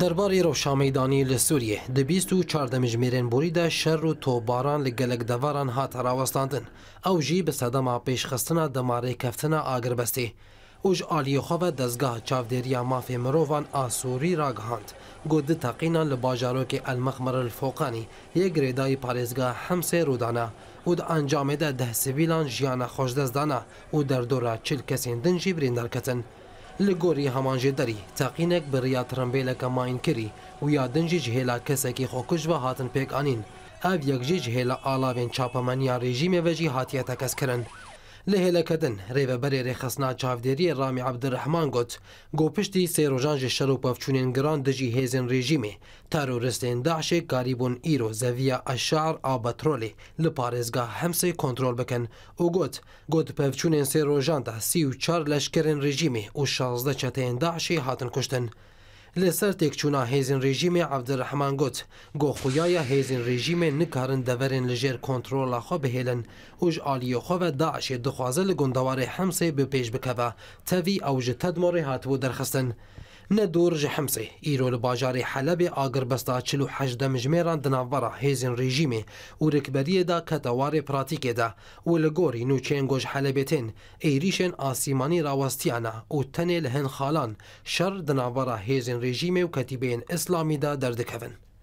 درباري روشامیدانی له سوریه د 24 د مجمیرن بوریده شر او توباران له گلګ دواران هات راوستاندن او جی به صدما پیش خستنه د ماری کفتنه اگربستی اوج عالی خو به دزګه چاودریا مافی مروان آسوری راګهاند ګود تقینا له بازارو کې المخمر الفوقانی یک ریدای پاریزګه همسه رودانه او د انجام ده ده سویلان جیانه خوشدزدانه او در دوره چل کسین دن جبرین درکتن լգորի համանջեդարի, ծաղինեք բրիա թրմբելակը մայնքերի ու յադնջիջ հելա կսեկի խոքշվա հատնպեք անին, ավ եկջիջ հելա ալավեն չապամանյա ռեժիմը վեջի հատիատակս կրն։ لە هێلەکەدن ڕێبەبەرێ ڕێخستنا چاودێری ڕامی عبدرەحمان گوت گۆپشتی سێڕۆژانژی شەر و پەفچونێن گران دژی هێزن ڕێژیمێ تارۆرستێن داعشێ کاریبوون ئیرۆ زەویە ئەشار ئابەترۆلێ لە پارێزگا هەمسەی کۆنتترۆل بکەن و گوت گوت پەفچونێن سێ ڕۆژاندا سی و چار لەشکرن ڕێژیمێ و شازدە چەتەیەن داعشی هاتن کوشتن. لسر تک چونا هیزن رژیم عبدالرحمن گوت گو خویای هیزن رژیم نکارن دورن لجر کنترول خو بهیلن اوج آلی خو و داعش دخوازه لگندوار حمسه به پیش بکوه تاوی اوج تدمار هاتو درخستن ندور جه حمصه ایرو لباجار حلب آگر بستا چلو حجد مجمیران دناورا هیزن رژیمه و رکبری دا کتوار پراتیک دا و لگوری نو چنگوش حلبتین ایریشن آسیمانی راوستیانا و تنه لهن خالان شر دناورا هیزن رژیمه و کتیبین اسلامی دا دردکوون